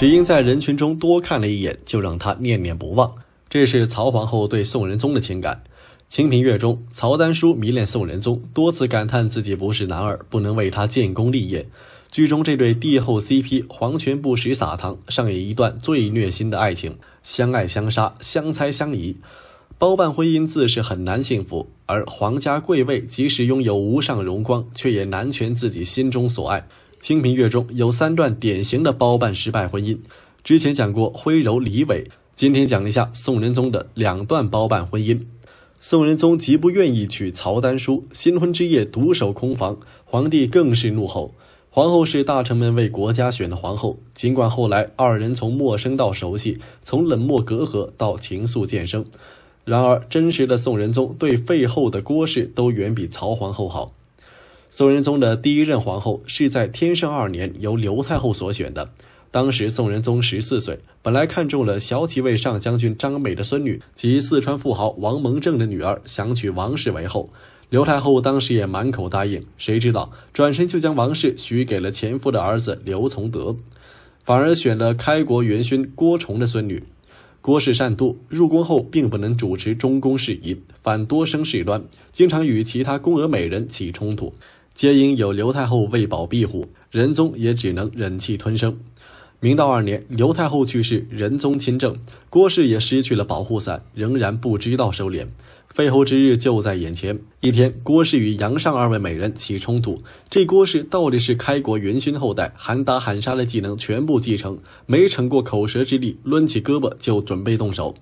只因在人群中多看了一眼，就让他念念不忘。这是曹皇后对宋仁宗的情感。《清平乐》中，曹丹姝迷恋宋仁宗，多次感叹自己不是男儿，不能为他建功立业。剧中这对帝后 CP，皇权不识撒糖，上演一段最虐心的爱情，相爱相杀，相猜相疑，包办婚姻自是很难幸福，而皇家贵位即使拥有无上荣光，却也难全自己心中所爱。《清平乐》中有三段典型的包办失败婚姻，之前讲过徽柔李伟，今天讲一下宋仁宗的两段包办婚姻。宋仁宗极不愿意娶曹丹姝，新婚之夜独守空房，皇帝更是怒吼：“皇后是大臣们为国家选的皇后。”尽管后来二人从陌生到熟悉，从冷漠隔阂到情愫渐生，然而真实的宋仁宗对废后的郭氏都远比曹皇后好。宋仁宗的第一任皇后是在天圣二年由刘太后所选的。当时宋仁宗十四岁，本来看中了小骑卫上将军张美的孙女及四川富豪王蒙正的女儿，想娶王氏为后。刘太后当时也满口答应，谁知道转身就将王氏许给了前夫的儿子刘从德，反而选了开国元勋郭崇的孙女郭氏善妒。入宫后并不能主持中宫事宜，反多生事端，经常与其他宫娥美人起冲突。皆因有刘太后为保庇护，仁宗也只能忍气吞声。明道二年，刘太后去世，仁宗亲政，郭氏也失去了保护伞，仍然不知道收敛。废后之日就在眼前。一天，郭氏与杨尚二位美人起冲突，这郭氏到底是开国元勋后代，喊打喊杀的技能全部继承，没逞过口舌之力，抡起胳膊就准备动手。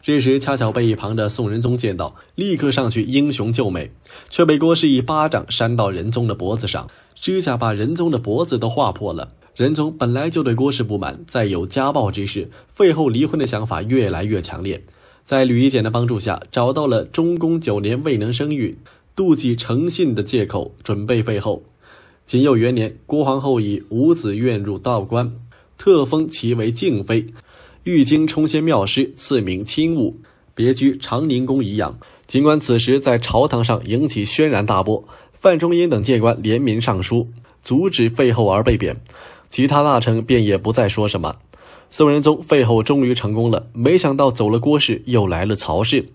这时恰巧被一旁的宋仁宗见到，立刻上去英雄救美，却被郭氏一巴掌扇到仁宗的脖子上，指甲把仁宗的脖子都划破了。仁宗本来就对郭氏不满，再有家暴之事，废后离婚的想法越来越强烈。在吕夷简的帮助下，找到了中宫九年未能生育、妒忌诚信的借口，准备废后。景佑元年，郭皇后以无子愿入道观，特封其为敬妃。玉京冲仙庙师赐名清物，别居长宁宫颐养。尽管此时在朝堂上引起轩然大波，范仲淹等谏官联名上书阻止废后而被贬，其他大臣便也不再说什么。宋仁宗废后终于成功了，没想到走了郭氏，又来了曹氏。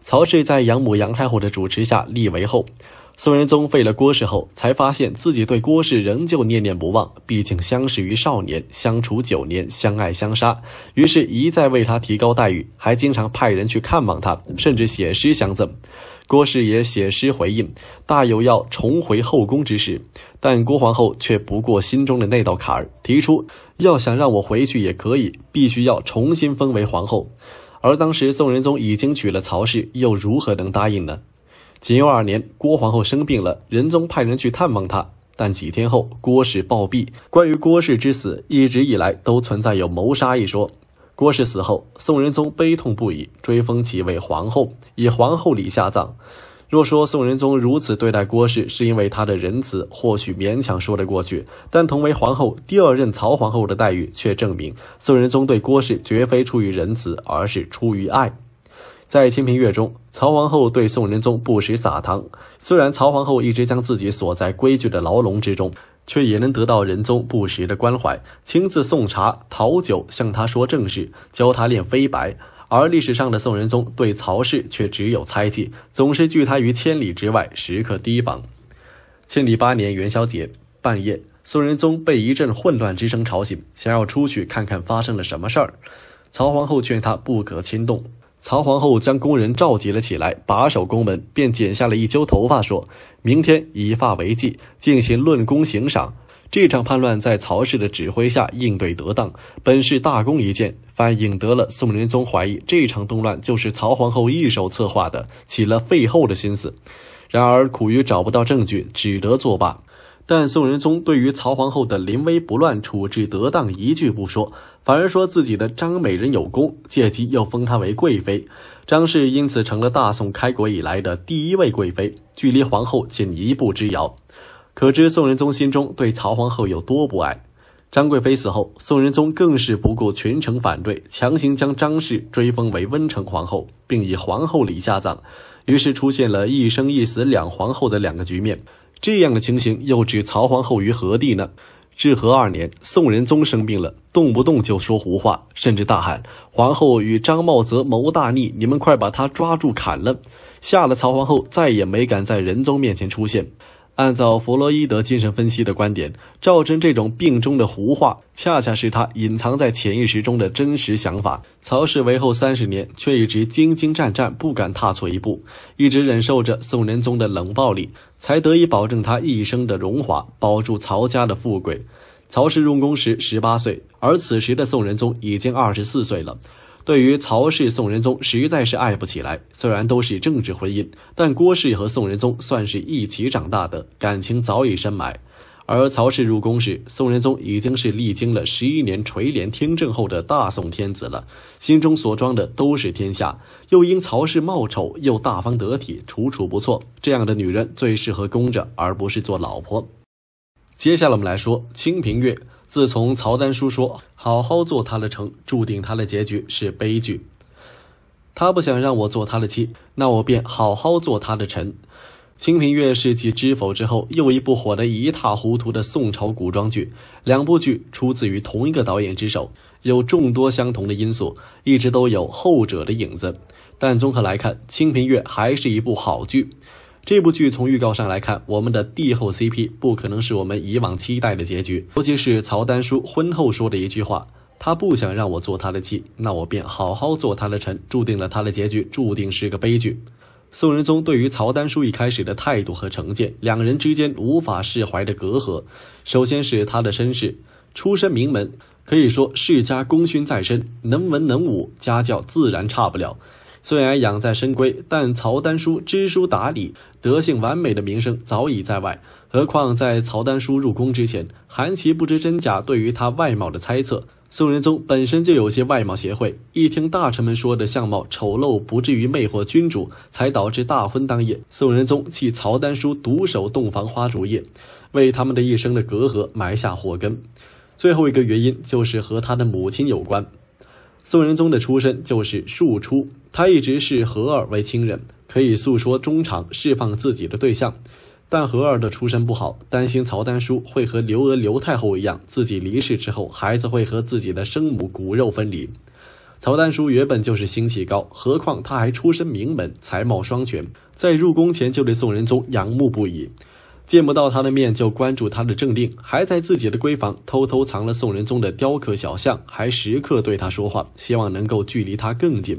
曹氏在养母杨太后的主持下立为后。宋仁宗废了郭氏后，才发现自己对郭氏仍旧念念不忘。毕竟相识于少年，相处九年，相爱相杀，于是一再为他提高待遇，还经常派人去看望他，甚至写诗相赠。郭氏也写诗回应，大有要重回后宫之势。但郭皇后却不过心中的那道坎儿，提出要想让我回去也可以，必须要重新封为皇后。而当时宋仁宗已经娶了曹氏，又如何能答应呢？景佑二年，郭皇后生病了，仁宗派人去探望她，但几天后郭氏暴毙。关于郭氏之死，一直以来都存在有谋杀一说。郭氏死后，宋仁宗悲痛不已，追封其为皇后，以皇后礼下葬。若说宋仁宗如此对待郭氏是因为他的仁慈，或许勉强说得过去。但同为皇后，第二任曹皇后的待遇却证明，宋仁宗对郭氏绝非出于仁慈，而是出于爱。在《清平乐》中，曹皇后对宋仁宗不时撒糖。虽然曹皇后一直将自己锁在规矩的牢笼之中，却也能得到仁宗不时的关怀，亲自送茶、讨酒，向他说正事，教他练飞白。而历史上的宋仁宗对曹氏却只有猜忌，总是拒他于千里之外，时刻提防。庆历八年元宵节半夜，宋仁宗被一阵混乱之声吵醒，想要出去看看发生了什么事儿。曹皇后劝他不可轻动。曹皇后将宫人召集了起来，把守宫门，便剪下了一揪头发，说明天以发为纪进行论功行赏。这场叛乱在曹氏的指挥下应对得当，本是大功一件，反引得了宋仁宗怀疑这场动乱就是曹皇后一手策划的，起了废后的心思。然而苦于找不到证据，只得作罢。但宋仁宗对于曹皇后的临危不乱、处置得当一句不说，反而说自己的张美人有功，借机又封她为贵妃。张氏因此成了大宋开国以来的第一位贵妃，距离皇后仅一步之遥。可知宋仁宗心中对曹皇后有多不爱。张贵妃死后，宋仁宗更是不顾群臣反对，强行将张氏追封为温成皇后，并以皇后礼下葬。于是出现了一生一死两皇后的两个局面。这样的情形又置曹皇后于何地呢？至和二年，宋仁宗生病了，动不动就说胡话，甚至大喊：“皇后与张茂则谋大逆，你们快把他抓住砍了！”吓得曹皇后再也没敢在仁宗面前出现。按照弗洛伊德精神分析的观点，赵祯这种病中的胡话，恰恰是他隐藏在潜意识中的真实想法。曹氏为后三十年，却一直兢兢战战，不敢踏错一步，一直忍受着宋仁宗的冷暴力，才得以保证他一生的荣华，保住曹家的富贵。曹氏入宫时十八岁，而此时的宋仁宗已经二十四岁了。对于曹氏，宋仁宗实在是爱不起来。虽然都是政治婚姻，但郭氏和宋仁宗算是一起长大的，感情早已深埋。而曹氏入宫时，宋仁宗已经是历经了十一年垂帘听政后的大宋天子了，心中所装的都是天下。又因曹氏貌丑又大方得体，处处不错，这样的女人最适合供着，而不是做老婆。接下来我们来说《清平乐》。自从曹丹书说“好好做他的城，注定他的结局是悲剧。他不想让我做他的妻，那我便好好做他的臣。《清平乐》是继《知否》之后又一部火得一塌糊涂的宋朝古装剧。两部剧出自于同一个导演之手，有众多相同的因素，一直都有后者的影子。但综合来看，《清平乐》还是一部好剧。这部剧从预告上来看，我们的帝后 CP 不可能是我们以往期待的结局，尤其是曹丹书婚后说的一句话：“他不想让我做他的妻，那我便好好做他的臣。”注定了他的结局注定是个悲剧。宋仁宗对于曹丹书一开始的态度和成见，两人之间无法释怀的隔阂，首先是他的身世，出身名门，可以说世家功勋在身，能文能武，家教自然差不了。虽然养在深闺，但曹丹书知书达理、德性完美的名声早已在外。何况在曹丹书入宫之前，韩琦不知真假，对于他外貌的猜测，宋仁宗本身就有些外貌协会。一听大臣们说的相貌丑陋，不至于魅惑君主，才导致大婚当夜，宋仁宗弃曹丹书独守洞房花烛夜，为他们的一生的隔阂埋下祸根。最后一个原因就是和他的母亲有关。宋仁宗的出身就是庶出，他一直视何二为亲人，可以诉说衷肠、释放自己的对象。但何二的出身不好，担心曹丹姝会和刘娥、刘太后一样，自己离世之后，孩子会和自己的生母骨肉分离。曹丹姝原本就是心气高，何况他还出身名门，才貌双全，在入宫前就对宋仁宗仰慕不已。见不到他的面就关注他的政令，还在自己的闺房偷偷藏了宋仁宗的雕刻小像，还时刻对他说话，希望能够距离他更近。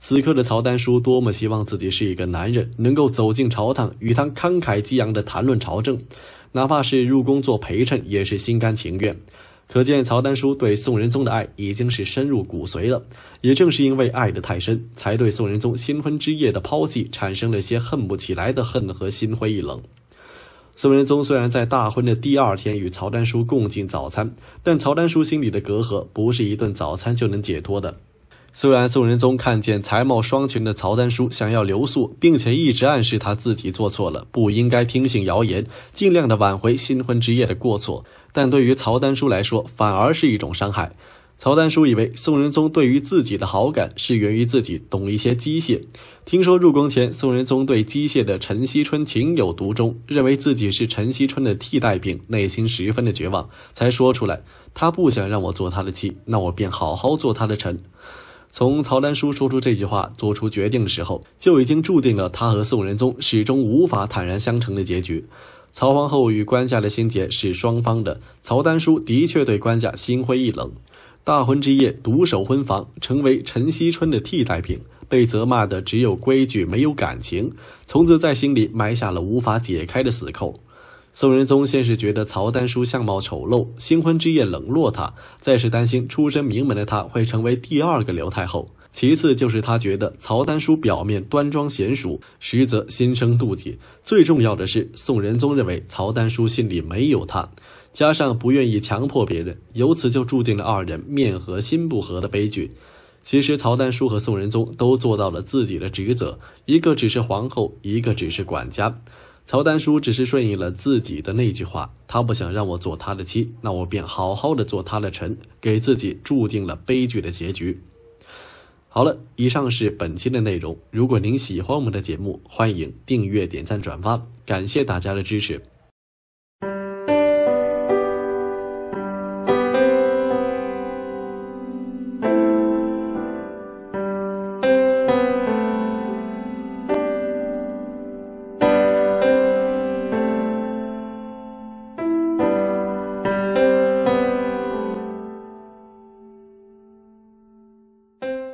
此刻的曹丹书多么希望自己是一个男人，能够走进朝堂，与他慷慨激昂地谈论朝政，哪怕是入宫做陪衬也是心甘情愿。可见曹丹书对宋仁宗的爱已经是深入骨髓了。也正是因为爱得太深，才对宋仁宗新婚之夜的抛弃产生了些恨不起来的恨和心灰意冷。宋仁宗虽然在大婚的第二天与曹丹书共进早餐，但曹丹书心里的隔阂不是一顿早餐就能解脱的。虽然宋仁宗看见才貌双全的曹丹书想要留宿，并且一直暗示他自己做错了，不应该听信谣言，尽量的挽回新婚之夜的过错，但对于曹丹书来说，反而是一种伤害。曹丹书以为宋仁宗对于自己的好感是源于自己懂一些机械。听说入宫前，宋仁宗对机械的陈锡春情有独钟，认为自己是陈锡春的替代品，内心十分的绝望，才说出来：“他不想让我做他的妻，那我便好好做他的臣。”从曹丹书说出这句话、做出决定的时候，就已经注定了他和宋仁宗始终无法坦然相成的结局。曹皇后与官家的心结是双方的，曹丹书的确对官家心灰意冷。大婚之夜独守婚房，成为陈惜春的替代品，被责骂的只有规矩，没有感情，从此在心里埋下了无法解开的死扣。宋仁宗先是觉得曹丹书相貌丑陋，新婚之夜冷落他；再是担心出身名门的他会成为第二个刘太后。其次就是他觉得曹丹书表面端庄娴熟，实则心生妒忌。最重要的是，宋仁宗认为曹丹书心里没有他。加上不愿意强迫别人，由此就注定了二人面和心不和的悲剧。其实，曹丹书和宋仁宗都做到了自己的职责，一个只是皇后，一个只是管家。曹丹书只是顺应了自己的那句话，他不想让我做他的妻，那我便好好的做他的臣，给自己注定了悲剧的结局。好了，以上是本期的内容。如果您喜欢我们的节目，欢迎订阅、点赞、转发，感谢大家的支持。